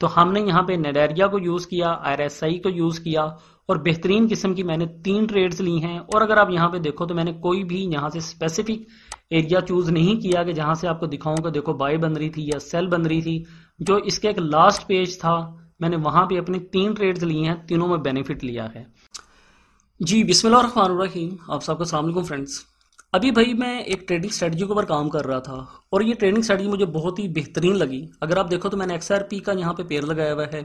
तो हमने यहाँ पे नेडेरिया को यूज किया आरएसआई को यूज किया और बेहतरीन किस्म की मैंने तीन ट्रेड्स ली हैं और अगर आप यहाँ पे देखो तो मैंने कोई भी यहाँ से स्पेसिफिक एरिया चूज नहीं किया कि जहां से आपको कि देखो बाय बन रही थी या सेल बन रही थी जो इसका एक लास्ट पेज था मैंने वहां पे अपनी तीन ट्रेड्स ली हैं तीनों में बेनिफिट लिया है जी बिस्मिल्लाह रहीम आप सबका सलाम फ्रेंड्स अभी भाई मैं एक ट्रेडिंग स्ट्रेटजी के ऊपर काम कर रहा था और ये ट्रेडिंग स्ट्रेटजी मुझे बहुत ही बेहतरीन लगी अगर आप देखो तो मैंने एक्स का यहाँ पे पेड़ लगाया हुआ है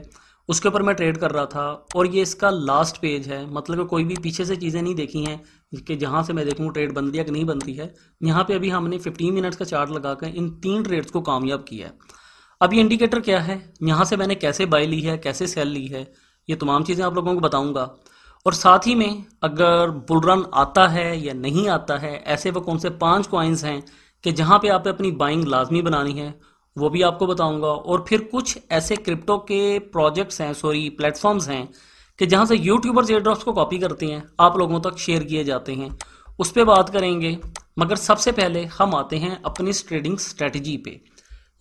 उसके ऊपर मैं ट्रेड कर रहा था और ये इसका लास्ट पेज है मतलब कोई भी पीछे से चीज़ें नहीं देखी हैं कि जहाँ से मैं देखूँ ट्रेड बनती है कि नहीं बनती है यहाँ पर अभी हमने फिफ्टीन मिनट्स का चार्ट लगा कर इन तीन ट्रेड्स को कामयाब किया है अब ये इंडिकेटर क्या है यहाँ से मैंने कैसे बाई ली है कैसे सेल ली है ये तमाम चीज़ें आप लोगों को बताऊँगा और साथ ही में अगर बुल रन आता है या नहीं आता है ऐसे वो कौन से पांच कॉइन्स हैं कि जहां पे आप अपनी बाइंग लाजमी बनानी है वो भी आपको बताऊंगा और फिर कुछ ऐसे क्रिप्टो के प्रोजेक्ट्स हैं सॉरी प्लेटफॉर्म्स हैं कि जहां से यूट्यूबर्स एयर ड्रॉप्स को कॉपी करते हैं आप लोगों तक शेयर किए जाते हैं उस पर बात करेंगे मगर सबसे पहले हम आते हैं अपनी ट्रेडिंग स्ट्रेटजी पे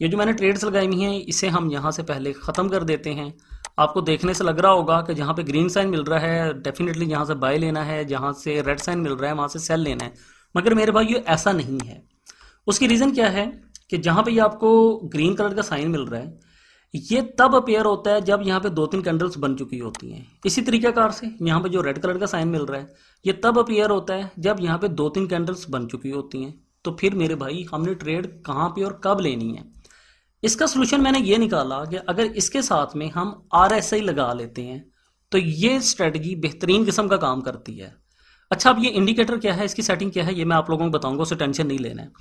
ये जो मैंने ट्रेड्स लगाई हुई हैं इसे हम यहाँ से पहले ख़त्म कर देते हैं आपको देखने से लग रहा होगा कि जहाँ पे ग्रीन साइन मिल रहा है डेफिनेटली जहाँ से बाय लेना है जहाँ से रेड साइन मिल रहा है वहाँ से सेल लेना है मगर मेरे भाई ये ऐसा नहीं है उसकी रीज़न क्या है कि जहाँ पे ये आपको ग्रीन कलर का साइन मिल रहा है ये तब अपेयर होता है जब यहाँ पे दो तीन कैंडल्स बन चुकी होती हैं इसी तरीक़ाकार से यहाँ पे जो रेड कलर का साइन मिल रहा है ये तब अपेयर होता है जब यहाँ पे दो तीन कैंडल्स बन चुकी होती हैं तो फिर मेरे भाई हमने ट्रेड कहाँ पे और कब लेनी है इसका सोल्यूशन मैंने ये निकाला कि अगर इसके साथ में हम आर एस आई लगा लेते हैं तो ये स्ट्रेटजी बेहतरीन किस्म का काम करती है अच्छा अब ये इंडिकेटर क्या है इसकी सेटिंग क्या है ये मैं आप लोगों को बताऊंगा उसे टेंशन नहीं लेना है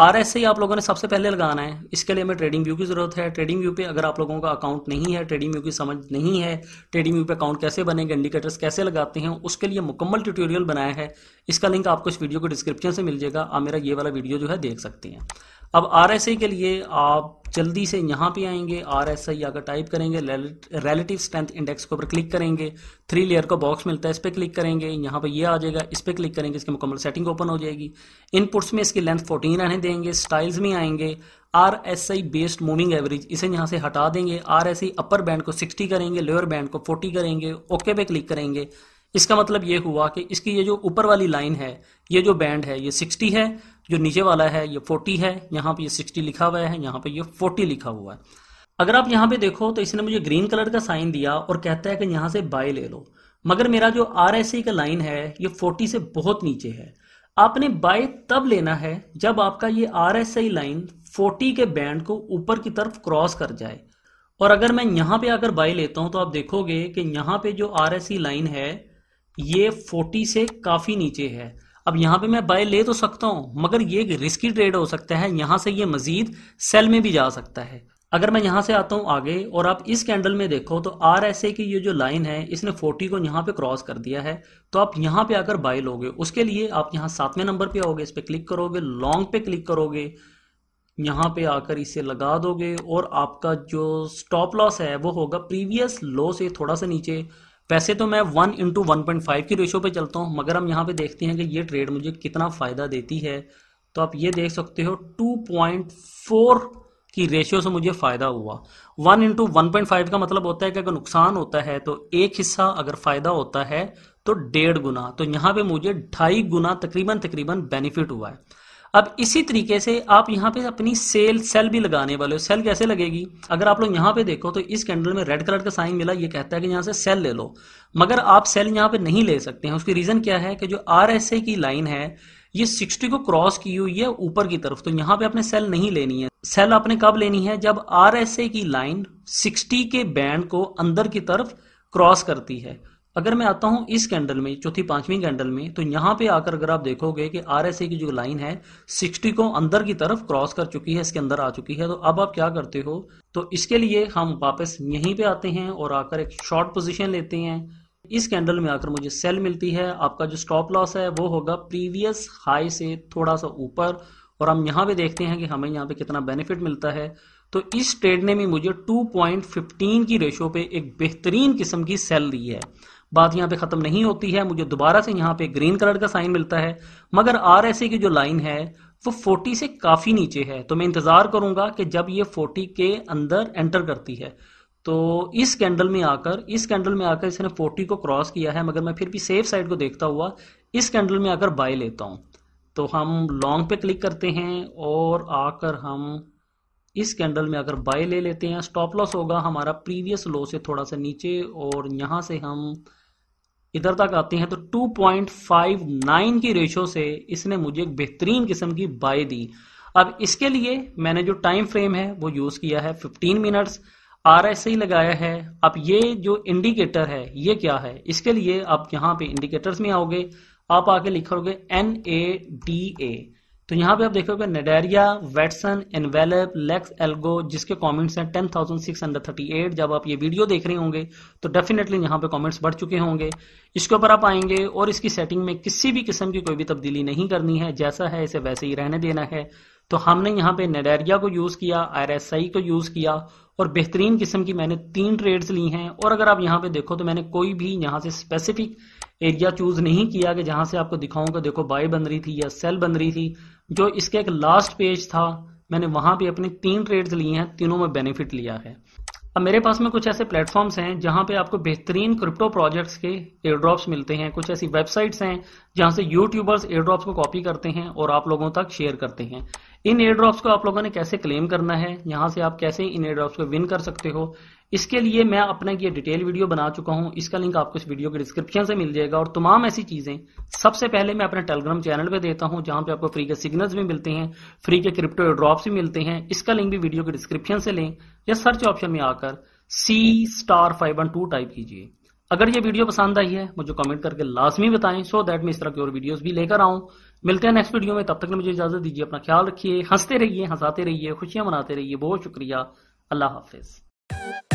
आर एस आई आप लोगों ने सबसे पहले लगाना है इसके लिए हमें ट्रेडिंग व्यू की ज़रूरत है ट्रेडिंग व्यू पे अगर आप लोगों का अकाउंट नहीं है ट्रेडिंग व्यू की समझ नहीं है ट्रेडिंग व्यू पे अकाउंट कैसे बनेंगे इंडिकेटर्स कैसे लगाते हैं उसके लिए मुकम्मल ट्यूटोरियल बनाया है इसका लिंक आपको इस वीडियो को डिस्क्रिप्शन से मिल जाएगा आप मेरा ये वाला वीडियो जो है देख सकते हैं अब आर के लिए आप जल्दी से यहाँ पे आएंगे आर एस आई आकर टाइप करेंगे रिलेटिव स्ट्रेंथ इंडेक्स के ऊपर क्लिक करेंगे थ्री लेयर का बॉक्स मिलता है इस पर क्लिक करेंगे यहाँ पे ये आ जाएगा इस पर क्लिक करेंगे इसकी मुकम्मल सेटिंग ओपन हो जाएगी इनपुट्स में इसकी लेंथ 14 रहने देंगे स्टाइल्स में आएंगे R S I based moving average इसे यहाँ से हटा देंगे R S I upper band को सिक्सटी करेंगे लोअर बैंड को फोर्टी करेंगे ओके पे क्लिक करेंगे इसका मतलब ये हुआ कि इसकी ये जो ऊपर वाली लाइन है ये जो बैंड है ये सिक्सटी है जो नीचे वाला है ये 40 है यहाँ पे ये 60 लिखा हुआ है यहाँ पे ये 40 लिखा हुआ है अगर आप यहाँ पे देखो तो इसने मुझे ग्रीन कलर का साइन दिया और कहता है कि यहाँ से बाय ले लो मगर मेरा जो आर एस का लाइन है ये 40 से बहुत नीचे है आपने बाय तब लेना है जब आपका ये आर एस आई लाइन 40 के बैंड को ऊपर की तरफ क्रॉस कर जाए और अगर मैं यहाँ पे आकर बाय लेता हूँ तो आप देखोगे कि यहाँ पे जो आर एस लाइन है ये फोर्टी से काफ़ी नीचे है अब यहां पे मैं बाय ले तो सकता हूं मगर ये एक रिस्की ट्रेड हो सकता है यहां से ये मजीद सेल में भी जा सकता है अगर मैं यहां से आता हूं आगे और आप इस कैंडल में देखो तो आर एस ए की ये जो लाइन है इसने 40 को यहां पे क्रॉस कर दिया है तो आप यहाँ पे आकर बाय लोगे उसके लिए आप यहाँ सातवें नंबर पे आओगे इस पर क्लिक करोगे लॉन्ग पे क्लिक करोगे यहां पे आकर इसे लगा दोगे और आपका जो स्टॉप लॉस है वो होगा प्रीवियस लो से थोड़ा सा नीचे वैसे तो मैं one into one point five की रेशो पे चलता हूँ मगर हम यहाँ पे देखते हैं कि ये ट्रेड मुझे कितना फ़ायदा देती है तो आप ये देख सकते हो टू पॉइंट फोर की रेशियो से मुझे फ़ायदा हुआ one into one point five का मतलब होता है कि अगर नुकसान होता है तो एक हिस्सा अगर फ़ायदा होता है तो डेढ़ गुना तो यहाँ पे मुझे ढाई गुना तकरीबन तकरीबन बेनिफिट हुआ है अब इसी तरीके से आप यहाँ पे अपनी सेल सेल भी लगाने वाले हो सेल कैसे लगेगी अगर आप लोग यहाँ पे देखो तो इस कैंडल में रेड कलर का साइन मिला ये कहता है कि यहाँ से सेल ले लो मगर आप सेल यहाँ पे नहीं ले सकते हैं उसकी रीजन क्या है कि जो आर की लाइन है ये 60 को क्रॉस की हुई है ऊपर की तरफ तो यहाँ पे आपने सेल नहीं लेनी है सेल आपने कब लेनी है जब आर की लाइन सिक्सटी के बैंड को अंदर की तरफ क्रॉस करती है अगर मैं आता हूं इस कैंडल में चौथी पांचवी कैंडल में तो यहां पे आकर अगर आप देखोगे कि आर की जो लाइन है 60 को अंदर की तरफ क्रॉस कर चुकी है इसके अंदर आ चुकी है तो अब आप क्या करते हो तो इसके लिए हम वापस यहीं पे आते हैं और आकर एक शॉर्ट पोजिशन लेते हैं इस कैंडल में आकर मुझे सेल मिलती है आपका जो स्टॉप लॉस है वो होगा प्रीवियस हाई से थोड़ा सा ऊपर और हम यहाँ पे देखते हैं कि हमें यहाँ पे कितना बेनिफिट मिलता है तो इस ट्रेड ने भी मुझे टू की रेशो पे एक बेहतरीन किस्म की सेल दी है बात यहाँ पे ख़त्म नहीं होती है मुझे दोबारा से यहाँ पे ग्रीन कलर का साइन मिलता है मगर आर की जो लाइन है वो 40 से काफ़ी नीचे है तो मैं इंतज़ार करूंगा कि जब ये 40 के अंदर एंटर करती है तो इस कैंडल में आकर इस कैंडल में आकर इसने 40 को क्रॉस किया है मगर मैं फिर भी सेफ साइड को देखता हुआ इस कैंडल में आकर बाय लेता हूं तो हम लॉन्ग पे क्लिक करते हैं और आकर हम इस कैंडल में अगर बाय ले लेते हैं स्टॉप लॉस होगा हमारा प्रीवियस लो से थोड़ा सा नीचे और यहां से हम इधर तक आती हैं तो 2.59 की रेशो से इसने मुझे एक बेहतरीन किस्म की बाय दी अब इसके लिए मैंने जो टाइम फ्रेम है वो यूज किया है 15 मिनट्स आर एस आई लगाया है अब ये जो इंडिकेटर है ये क्या है इसके लिए आप यहाँ पे इंडिकेटर्स में आओगे आप आके लिखोगे एन ए डी ए तो यहाँ पे आप देखोगे Nadaraya Watson envelope Lux Algo जिसके कमेंट्स हैं 10,638 जब आप ये वीडियो देख रहे होंगे तो डेफिनेटली यहाँ पे कमेंट्स बढ़ चुके होंगे इसके ऊपर आप आएंगे और इसकी सेटिंग में किसी भी किस्म की कोई भी तब्दीली नहीं करनी है जैसा है इसे वैसे ही रहने देना है तो हमने यहाँ पे नेडेरिया को यूज़ किया आर को यूज़ किया और बेहतरीन किस्म की मैंने तीन ट्रेड्स ली हैं और अगर आप यहाँ पे देखो तो मैंने कोई भी यहाँ से स्पेसिफिक एरिया चूज नहीं किया कि जहां से आपको दिखाऊं देखो बाय बन रही थी या सेल बन रही थी जो इसका एक लास्ट पेज था मैंने वहां भी अपनी तीन ट्रेड्स लिए हैं तीनों में बेनिफिट लिया है अब मेरे पास में कुछ ऐसे प्लेटफॉर्म्स हैं जहां पे आपको बेहतरीन क्रिप्टो प्रोजेक्ट्स के एयरड्रॉप्स मिलते हैं कुछ ऐसी वेबसाइट्स हैं जहां से यूट्यूबर्स एयरड्रॉप्स को कॉपी करते हैं और आप लोगों तक शेयर करते हैं इन एयर ड्रॉप्स को आप लोगों ने कैसे क्लेम करना है यहाँ से आप कैसे इन ड्रॉप्स को विन कर सकते हो इसके लिए मैं अपना ये डिटेल वीडियो बना चुका हूँ इसका लिंक आपको इस वीडियो के डिस्क्रिप्शन से मिल जाएगा और तमाम ऐसी चीजें सबसे पहले मैं अपने टेलीग्राम चैनल पे देता हूँ जहां पे आपको फ्री के सिग्नल्स भी मिलते हैं फ्री के क्रिप्टो ड्रॉप्स भी मिलते हैं इसका लिंक भी वीडियो के डिस्क्रिप्शन से लें या सर्च ऑप्शन में आकर C star five one two type कीजिए अगर ये वीडियो पसंद आई है मुझे कॉमेंट करके लाजमी बताएं सो दैट मैं इस तरह की और वीडियोज भी लेकर आऊं मिलते हैं नेक्स्ट वीडियो में तब तक मुझे इजाजत दीजिए अपना ख्याल रखिए हंसते रहिए हंसाते रहिए खुशियां मनाते रहिए बहुत शुक्रिया अल्लाह हाफिज़